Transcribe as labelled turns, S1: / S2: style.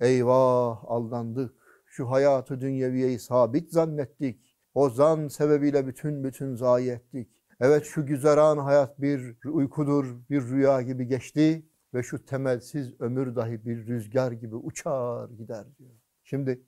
S1: Eyvah aldandık. Şu hayatı dünyeviyeyi sabit zannettik. O zan sebebiyle bütün bütün zayi ettik. Evet şu güzeran hayat bir uykudur, bir rüya gibi geçti ve şu temelsiz ömür dahi bir rüzgar gibi
S2: uçar gider diyor.
S1: Şimdi